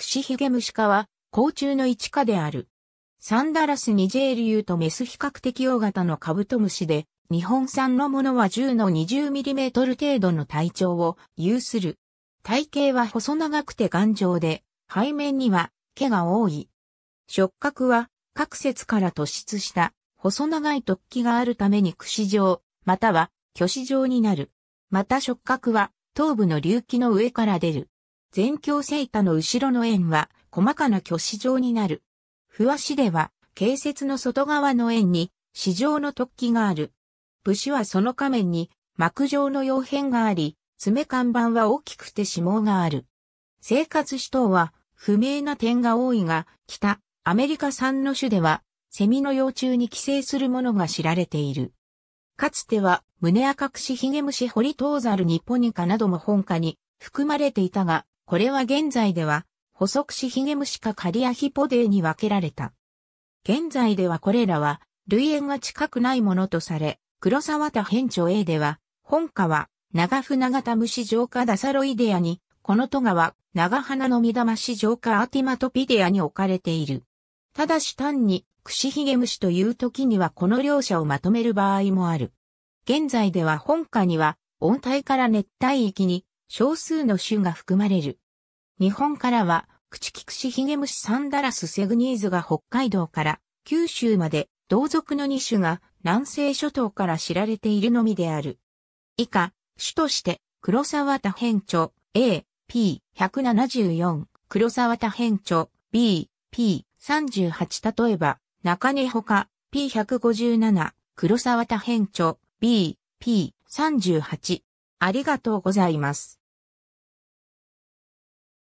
クシヒゲムシ科は、甲虫の一科である。サンダラスニジェールユーとメス比較的大型のカブトムシで、日本産のものは10の2 0トル程度の体長を有する。体型は細長くて頑丈で、背面には毛が多い。触覚は各節から突出した細長い突起があるために串状、または巨子状になる。また触覚は頭部の隆起の上から出る。全教聖多の後ろの円は細かな巨子状になる。不和紙では、形節の外側の円に、市状の突起がある。武士はその仮面に、膜状の葉変があり、爪看板は大きくて指紋がある。生活指導は、不明な点が多いが、北、アメリカ産の種では、セミの幼虫に寄生するものが知られている。かつては、胸赤くしヒゲムシホリトーザルニポニカなども本家に含まれていたが、これは現在では、細足しヒゲムシかカリアヒポデーに分けられた。現在ではこれらは、類縁が近くないものとされ、黒沢田編長 A では、本家は、長船型虫浄化ダサロイデアに、この戸川、長花の実玉市浄化アティマトピデアに置かれている。ただし単に、クシヒゲムシという時にはこの両者をまとめる場合もある。現在では本家には、温帯から熱帯域に、少数の種が含まれる。日本からは、クチキクシヒゲムシサンダラスセグニーズが北海道から九州まで同族の2種が南西諸島から知られているのみである。以下、種として黒沢多変著 A、P174、黒沢多変著 B、P38 例えば、中根ほか P157、黒沢多変著 B、P38。ありがとうございます。